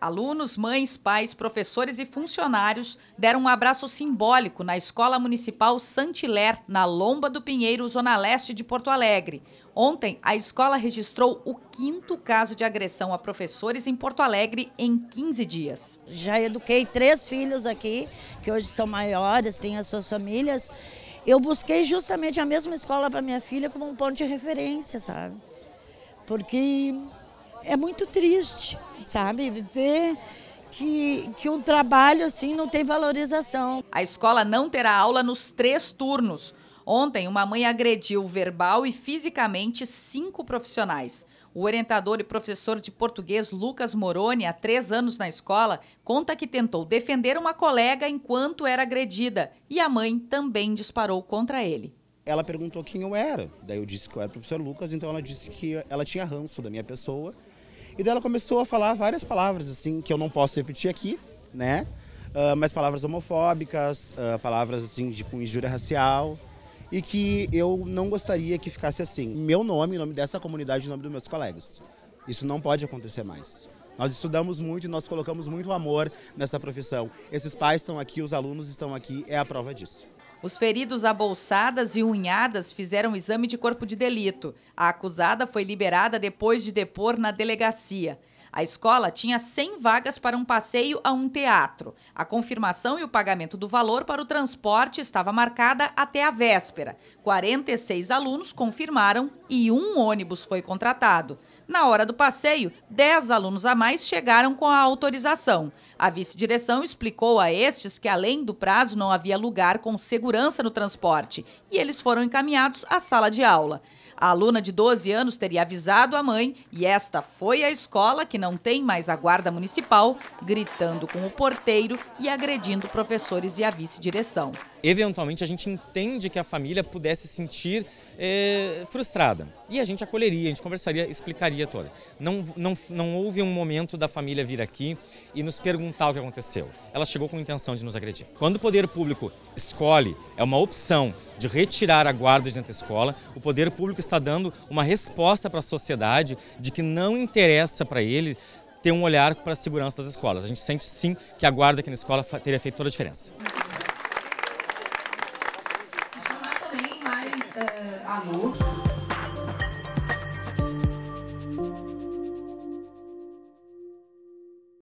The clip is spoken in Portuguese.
Alunos, mães, pais, professores e funcionários deram um abraço simbólico na Escola Municipal Santiler, na Lomba do Pinheiro, Zona Leste de Porto Alegre. Ontem, a escola registrou o quinto caso de agressão a professores em Porto Alegre em 15 dias. Já eduquei três filhos aqui, que hoje são maiores, têm as suas famílias. Eu busquei justamente a mesma escola para minha filha como um ponto de referência, sabe? Porque é muito triste, sabe? Ver que, que um trabalho assim não tem valorização. A escola não terá aula nos três turnos. Ontem, uma mãe agrediu verbal e fisicamente cinco profissionais. O orientador e professor de português Lucas Moroni, há três anos na escola, conta que tentou defender uma colega enquanto era agredida e a mãe também disparou contra ele. Ela perguntou quem eu era. Daí eu disse que eu era o professor Lucas, então ela disse que ela tinha ranço da minha pessoa e daí ela começou a falar várias palavras, assim, que eu não posso repetir aqui, né? Uh, mas palavras homofóbicas, uh, palavras assim de com injúria racial e que eu não gostaria que ficasse assim. Meu nome, o nome dessa comunidade, o nome dos meus colegas. Isso não pode acontecer mais. Nós estudamos muito e nós colocamos muito amor nessa profissão. Esses pais estão aqui, os alunos estão aqui, é a prova disso. Os feridos a bolsadas e unhadas fizeram exame de corpo de delito. A acusada foi liberada depois de depor na delegacia. A escola tinha 100 vagas para um passeio a um teatro. A confirmação e o pagamento do valor para o transporte estava marcada até a véspera. 46 alunos confirmaram e um ônibus foi contratado. Na hora do passeio, 10 alunos a mais chegaram com a autorização. A vice-direção explicou a estes que, além do prazo, não havia lugar com segurança no transporte e eles foram encaminhados à sala de aula. A aluna de 12 anos teria avisado a mãe e esta foi a escola que não tem mais a guarda municipal, gritando com o porteiro e agredindo professores e a vice-direção. Eventualmente, a gente entende que a família pudesse sentir é, frustrada. E a gente acolheria, a gente conversaria, explicaria toda. Não, não, não houve um momento da família vir aqui e nos perguntar o que aconteceu. Ela chegou com a intenção de nos agredir. Quando o poder público escolhe, é uma opção de retirar a guarda de dentro da escola. O poder público está dando uma resposta para a sociedade de que não interessa para ele ter um olhar para a segurança das escolas. A gente sente sim que a guarda aqui na escola teria feito toda a diferença. chamar também mais uh, alunos.